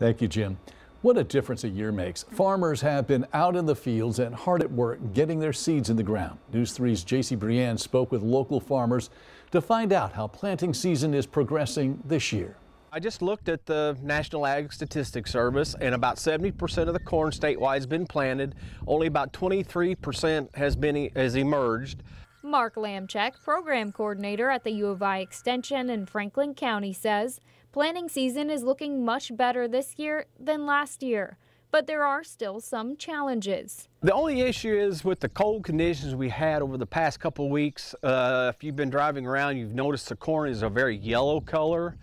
Thank you, Jim. What a difference a year makes. Farmers have been out in the fields and hard at work getting their seeds in the ground. News 3's JC Brienne spoke with local farmers to find out how planting season is progressing this year. I just looked at the National Ag Statistics Service and about 70% of the corn statewide has been planted. Only about 23% has been has emerged. Mark Lamchek, program coordinator at the U of I Extension in Franklin County, says planning season is looking much better this year than last year, but there are still some challenges. The only issue is with the cold conditions we had over the past couple weeks. Uh, if you've been driving around, you've noticed the corn is a very yellow color.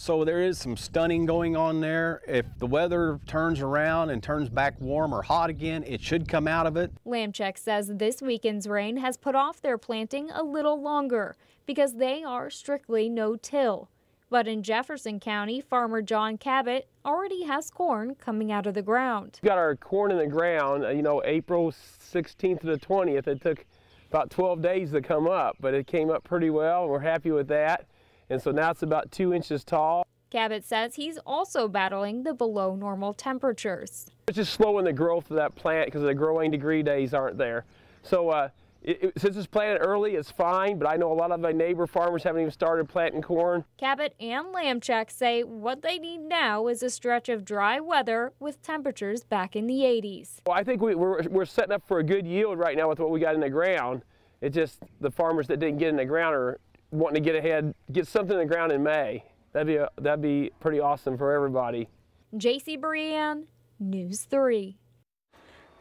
So there is some stunning going on there. If the weather turns around and turns back warm or hot again, it should come out of it. Lamcheck says this weekend's rain has put off their planting a little longer because they are strictly no-till. But in Jefferson County, farmer John Cabot already has corn coming out of the ground. We got our corn in the ground, uh, you know, April 16th to the 20th. It took about 12 days to come up, but it came up pretty well. We're happy with that. And so now it's about two inches tall. Cabot says he's also battling the below normal temperatures. It's just slowing the growth of that plant because the growing degree days aren't there. So uh, it, it, since it's planted early, it's fine, but I know a lot of my neighbor farmers haven't even started planting corn. Cabot and Lambcheck say what they need now is a stretch of dry weather with temperatures back in the 80s. Well, I think we, we're, we're setting up for a good yield right now with what we got in the ground. It's just the farmers that didn't get in the ground are wanting to get ahead, get something in the ground in May. That'd be, a, that'd be pretty awesome for everybody. JC Brian, News 3.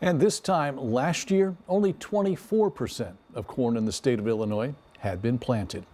And this time last year, only 24% of corn in the state of Illinois had been planted.